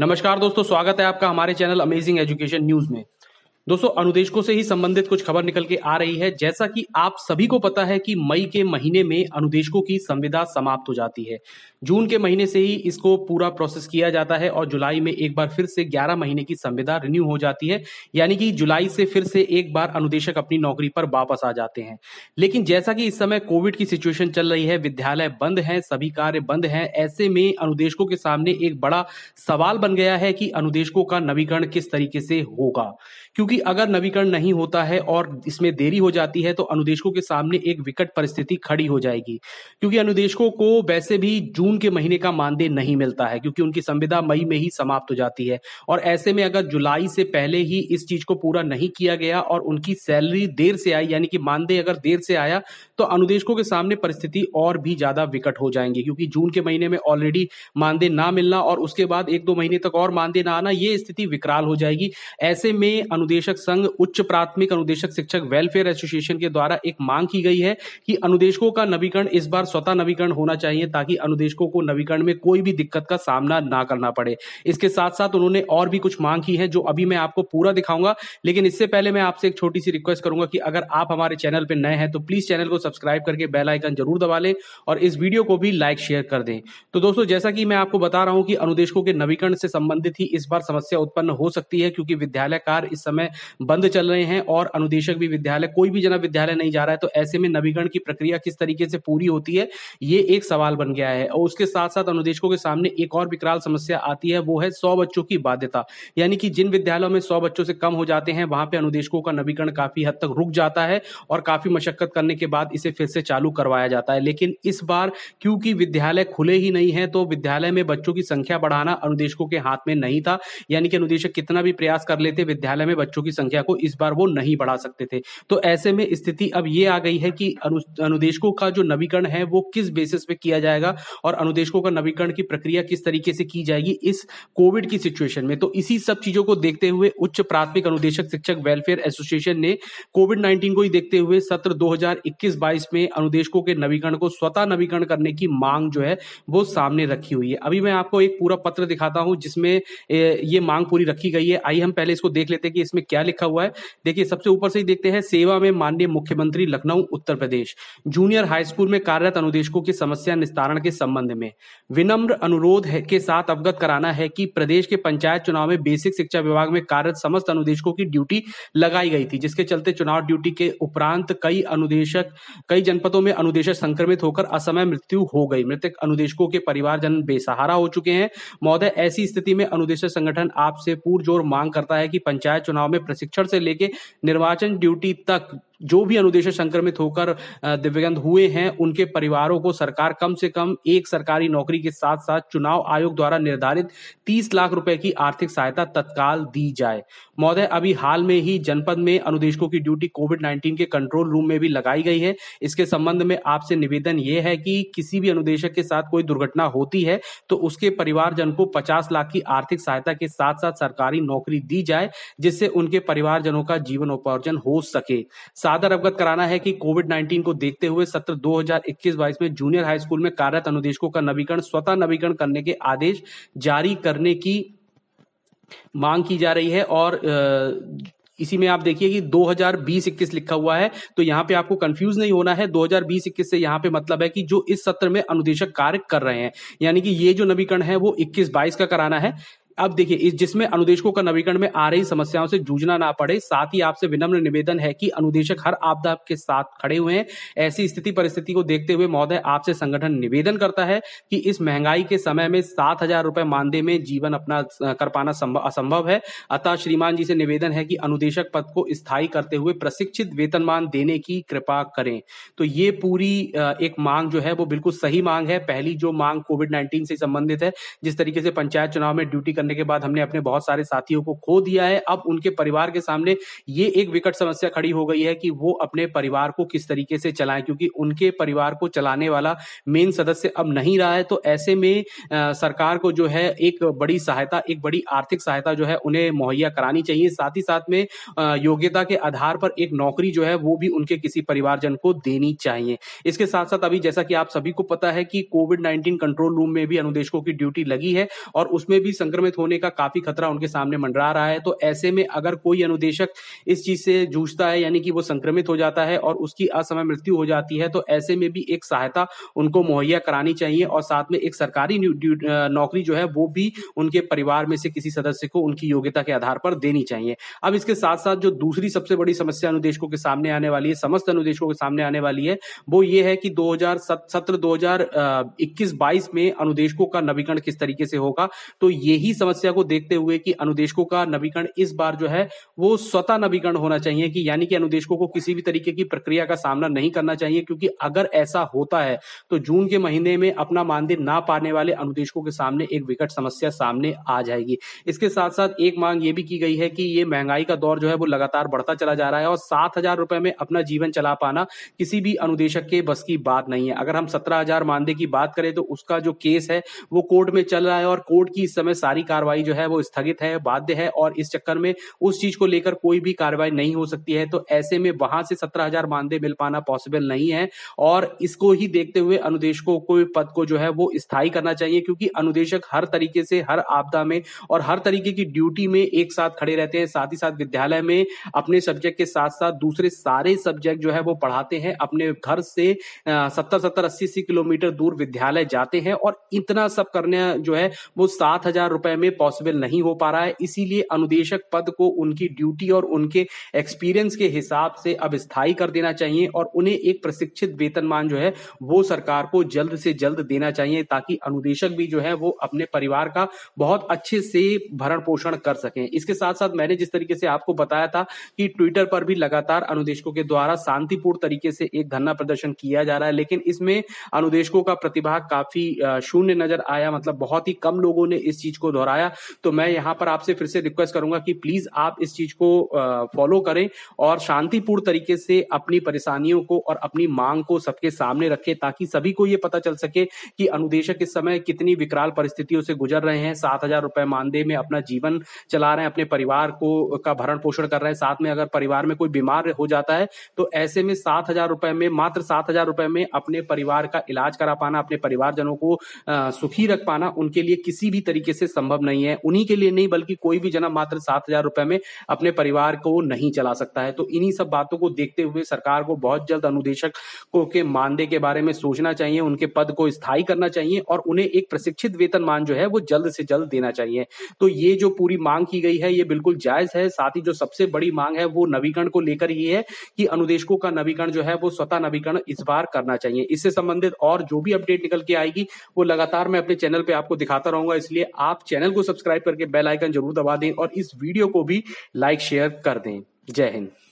नमस्कार दोस्तों स्वागत है आपका हमारे चैनल अमेजिंग एजुकेशन न्यूज में दोस्तों अनुदेशकों से ही संबंधित कुछ खबर निकल के आ रही है जैसा कि आप सभी को पता है कि मई के महीने में अनुदेशकों की संविदा समाप्त हो जाती है जून के महीने से ही इसको पूरा प्रोसेस किया जाता है और जुलाई में एक बार फिर से 11 महीने की संविदा रिन्यू हो जाती है यानी कि जुलाई से फिर से एक बार अनुदेशक अपनी नौकरी पर वापस आ जाते हैं लेकिन जैसा कि इस समय कोविड की सिचुएशन चल रही है विद्यालय बंद है सभी कार्य बंद है ऐसे में अनुदेशकों के सामने एक बड़ा सवाल बन गया है कि अनुदेशकों का नवीकरण किस तरीके से होगा क्योंकि अगर नवीकरण नहीं होता है और इसमें देरी हो जाती है तो अनुदेशकों के सामने एक विकट परिस्थिति खड़ी हो जाएगी क्योंकि अनुदेशकों को वैसे भी जून के महीने का मानदेय नहीं मिलता है क्योंकि उनकी संविदा मई में ही समाप्त हो जाती है और ऐसे में अगर जुलाई से पहले ही इस चीज को पूरा नहीं किया गया और उनकी सैलरी देर से आई यानी कि मानदेय अगर देर से आया तो अनुदेशकों के सामने परिस्थिति और भी ज्यादा विकट हो जाएंगी क्योंकि जून के महीने में ऑलरेडी मानदेय ना मिलना और उसके बाद एक दो महीने तक और मानदेय ना आना ये स्थिति विकराल हो जाएगी ऐसे में अनुदेश अनुदेशक संघ उच्च प्राथमिक अनुदेशक शिक्षक वेलफेयर एसोसिएशन के द्वारा एक मांग की गई है कि अनुदेशकों का नवीकरण इस बार स्वतः नवीकरण होना चाहिए ताकि अनुदेशकों को नवीकरण में कोई भी दिक्कत का सामना ना करना पड़े इसके साथ साथ उन्होंने और भी कुछ मांग की है जो अभी मैं आपको पूरा दिखाऊंगा लेकिन इससे पहले मैं आपसे एक छोटी सी रिक्वेस्ट करूंगा कि अगर आप हमारे चैनल पर नए हैं तो प्लीज चैनल को सब्सक्राइब करके बेल आइकन जरूर दबा लें और इस वीडियो को भी लाइक शेयर कर दें तो दोस्तों जैसा कि मैं आपको बता रहा हूं कि अनुदेशकों के नवीकरण से संबंधित ही इस बार समस्या उत्पन्न हो सकती है क्योंकि विद्यालय कार्य इस समय है बंद चल रहे हैं और अनुदेशक भी विद्यालय कोई भी जना विद्यालय नहीं जा रहा है तो ऐसे में नवीकरण की प्रक्रिया किस तरीके से पूरी होती है ये एक सवाल बन गया है और उसके साथ साथ अनुदेशकों के सामने एक और विकराल समस्या आती है वो है सौ बच्चों की बाध्यता यानी कि जिन विद्यालयों में सौ बच्चों से कम हो जाते हैं वहां पर अनुदेशकों का नवीकरण काफी हद तक रुक जाता है और काफी मशक्कत करने के बाद इसे फिर से चालू करवाया जाता है लेकिन इस बार क्योंकि विद्यालय खुले ही नहीं है तो विद्यालय में बच्चों की संख्या बढ़ाना अनुदेशकों के हाथ में नहीं था यानी कि अनुदेशक कितना भी प्रयास कर लेते विद्यालय में बच्चों बच्चों की संख्या को इस बार वो नहीं बढ़ा सकते थे तो ऐसे में स्थिति अब ये आ गई है कि अनुदेशकों का जो नवीकरण है वो किस बेसिस पे किया जाएगा और अनुदेशकों का नवीकरण की प्रक्रिया किस तरीके से की जाएगी इस कोविड की सिचुएशन में तो इसी सब चीजों को देखते हुए उच्च प्राथमिक अनुदेशक शिक्षक वेलफेयर एसोसिएशन ने कोविड नाइन्टीन को ही देखते हुए सत्र दो हजार में अनुदेशकों के नवीकरण को स्वतः नवीकरण करने की मांग जो है वो सामने रखी हुई है अभी मैं आपको एक पूरा पत्र दिखाता हूं जिसमें ये मांग पूरी रखी गई है आइए हम पहले इसको देख लेते हैं कि इसमें क्या लिखा हुआ है देखिए सबसे ऊपर से ही देखते हैं सेवा में माननीय मुख्यमंत्री Lucknow Uttar Pradesh junior high school में कार्यरत अनुदेशकों की समस्या निस्तारण के संबंध में विनम्र अनुरोध के साथ अवगत कराना है कि प्रदेश के पंचायत चुनाव में बेसिक शिक्षा विभाग में कार्यरत समस्त अनुदेशकों की ड्यूटी लगाई गई थी जिसके चलते चुनाव ड्यूटी के उपरांत कई अनुदेशक कई जनपदों में अनुदेशक संक्रमित होकर असमय मृत्यु हो गई मृतक अनुदेशकों के परिवारजन बेसहारा हो चुके हैं महोदय ऐसी स्थिति में अनुदेशक संगठन आपसे जोर मांग करता है कि पंचायत चुनाव में में प्रशिक्षण से लेके निर्वाचन ड्यूटी तक जो भी अनुदेश संक्रमित होकर दिव्यांग हुए हैं उनके परिवारों को सरकार कम से कम एक सरकारी नौकरी के साथ साथ चुनाव आयोग द्वारा निर्धारित 30 लाख रुपए की आर्थिक सहायता तत्काल दी जाए महोदय अभी हाल में ही जनपद में अनुदेशकों की ड्यूटी कोविड 19 के कंट्रोल रूम में भी लगाई गई है इसके संबंध में आपसे निवेदन ये है कि किसी भी अनुदेशक के साथ कोई दुर्घटना होती है तो उसके परिवारजन को पचास लाख की आर्थिक सहायता के साथ साथ सरकारी नौकरी दी जाए जिससे उनके परिवारजनों का जीवन उपार्जन हो सके सादर अवगत कराना है कि कोविड 19 को देखते हुए सत्र 2021-22 में जूनियर हाई स्कूल में कार्यरत अनुदेशकों का नवीकरण स्वतः नवीकरण करने के आदेश जारी करने की मांग की जा रही है और इसी में आप देखिए कि 2020-21 लिखा हुआ है तो यहाँ पे आपको कंफ्यूज नहीं होना है 2020-21 से यहाँ पे मतलब है कि जो इस सत्र में अनुदेशक कार्य कर रहे हैं यानी कि ये जो नवीकरण है वो 21-22 का कराना है अब देखिए इस जिसमें अनुदेशकों का नवीकरण में आ रही समस्याओं से जूझना ना पड़े साथ ही आपसे विनम्र निवेदन है कि अनुदेशक हर आपदा के साथ खड़े हुए हैं ऐसी स्थिति परिस्थिति को देखते हुए महोदय आपसे संगठन निवेदन करता है कि इस महंगाई के समय में सात हजार रुपए मानदेय में जीवन अपना कर पाना असंभव है अतः श्रीमान जी से निवेदन है कि अनुदेशक पद को स्थायी करते हुए प्रशिक्षित वेतनमान देने की कृपा करें तो ये पूरी एक मांग जो है वो बिल्कुल सही मांग है पहली जो मांग कोविड नाइन्टीन से संबंधित है जिस तरीके से पंचायत चुनाव में ड्यूटी करने करने के बाद हमने अपने बहुत सारे साथियों को खो दिया है अब उनके परिवार के सामने ये एक विकट समस्या खड़ी हो गई है कि वो अपने परिवार को किस तरीके से चलाएं क्योंकि उनके परिवार को चलाने वाला मेन सदस्य अब नहीं रहा है तो ऐसे में सरकार को जो है एक बड़ी सहायता एक बड़ी आर्थिक सहायता जो है उन्हें मुहैया करानी चाहिए साथ ही साथ में योग्यता के आधार पर एक नौकरी जो है वो भी उनके किसी परिवारजन को देनी चाहिए इसके साथ साथ अभी जैसा कि आप सभी को पता है कि कोविड नाइन्टीन कंट्रोल रूम में भी अनुदेशकों की ड्यूटी लगी है और उसमें भी संक्रमित होने का काफी खतरा उनके सामने मंडरा रहा है तो ऐसे में अगर कोई अनुदेशक इस चीज से जूझता है यानी कि वो संक्रमित हो जाता है और उसकी असमय मृत्यु हो जाती है तो ऐसे में भी एक सहायता उनको मुहैया करानी चाहिए और साथ में एक सरकारी नौकरी जो है वो भी उनके परिवार में से किसी सदस्य को उनकी योग्यता के आधार पर देनी चाहिए अब इसके साथ साथ जो दूसरी सबसे बड़ी समस्या अनुदेशकों के सामने आने वाली है समस्त अनुदेशकों के सामने आने वाली है वो ये है कि दो हजार सत्र दो 2021-22 में अनुदेशकों का नवीकरण किस तरीके से होगा तो यही समस्या समस्या को देखते हुए कि अनुदेशकों का नवीकरण इस बार जो है वो स्वतः नवीकरण होना चाहिए कि यानी कि अनुदेशकों को किसी भी तरीके की प्रक्रिया का सामना नहीं करना चाहिए क्योंकि अगर ऐसा होता है तो जून के महीने में अपना मानदेय ना पाने वाले अनुदेशकों के सामने एक विकट समस्या सामने आ जाएगी इसके साथ साथ एक मांग ये भी की गई है कि ये महंगाई का दौर जो है वो लगातार बढ़ता चला जा रहा है और सात हजार रुपए में अपना जीवन चला पाना किसी भी अनुदेशक के बस की बात नहीं है अगर हम सत्रह हजार मानदेय की बात करें तो उसका जो केस है वो कोर्ट में चल रहा है और कोर्ट की इस समय सारी कार्य कार्रवाई जो है वो स्थगित है बाध्य है और इस चक्कर में उस चीज को लेकर कोई भी कार्रवाई नहीं हो सकती है तो ऐसे में वहां से सत्रह हजार मानदेय मिल पाना पॉसिबल नहीं है और इसको ही देखते हुए अनुदेशकों को पद को जो है वो स्थायी करना चाहिए क्योंकि अनुदेशक हर तरीके से हर आपदा में और हर तरीके की ड्यूटी में एक साथ खड़े रहते हैं साथ ही साथ विद्यालय में अपने सब्जेक्ट के साथ साथ दूसरे सारे सब्जेक्ट जो है वो पढ़ाते हैं अपने घर से सत्तर सत्तर अस्सी अस्सी किलोमीटर दूर विद्यालय जाते हैं और इतना सब करने जो है वो सात हजार रुपए में पॉसिबल नहीं हो पा रहा है इसीलिए अनुदेशक पद को उनकी ड्यूटी और उनके एक्सपीरियंस के हिसाब से अब स्थायी कर देना चाहिए और उन्हें एक प्रशिक्षित वेतनमान जो है वो सरकार को जल्द से जल्द देना चाहिए ताकि अनुदेशक भी जो है वो अपने परिवार का बहुत अच्छे से भरण पोषण कर सके इसके साथ साथ मैंने जिस तरीके से आपको बताया था कि ट्विटर पर भी लगातार अनुदेशकों के द्वारा शांतिपूर्ण तरीके से एक धरना प्रदर्शन किया जा रहा है लेकिन इसमें अनुदेशकों का प्रतिभाग काफी शून्य नजर आया मतलब बहुत ही कम लोगों ने इस चीज को दोहरा दोहराया तो मैं यहाँ पर आपसे फिर से रिक्वेस्ट करूंगा कि प्लीज आप इस चीज को फॉलो करें और शांतिपूर्ण तरीके से अपनी परेशानियों को और अपनी मांग को सबके सामने रखें ताकि सभी को ये पता चल सके कि अनुदेशक इस समय कितनी विकराल परिस्थितियों से गुजर रहे हैं सात हजार रुपए मानदेय में अपना जीवन चला रहे हैं अपने परिवार को का भरण पोषण कर रहे हैं साथ में अगर परिवार में कोई बीमार हो जाता है तो ऐसे में सात हजार रुपए में मात्र सात हजार रुपए में अपने परिवार का इलाज करा पाना अपने परिवारजनों को सुखी रख पाना उनके लिए किसी भी तरीके से संभव संभव नहीं है उन्हीं के लिए नहीं बल्कि कोई भी जना मात्र सात हजार रुपए में अपने परिवार को नहीं चला सकता है तो इन्हीं सब बातों को देखते हुए सरकार को बहुत जल्द को के मानदेय के बारे में सोचना चाहिए उनके पद को स्थायी करना चाहिए और उन्हें एक प्रशिक्षित मान जो है वो जल्द से जल्द देना चाहिए तो ये जो पूरी मांग की गई है ये बिल्कुल जायज है साथ ही जो सबसे बड़ी मांग है वो नवीकरण को लेकर ये है कि अनुदेशकों का नवीकरण जो है वो स्वतः नवीकरण इस बार करना चाहिए इससे संबंधित और जो भी अपडेट निकल के आएगी वो लगातार मैं अपने चैनल पर आपको दिखाता रहूंगा इसलिए आप चैनल चैनल को सब्सक्राइब करके बेल आइकन जरूर दबा दें और इस वीडियो को भी लाइक शेयर कर दें जय हिंद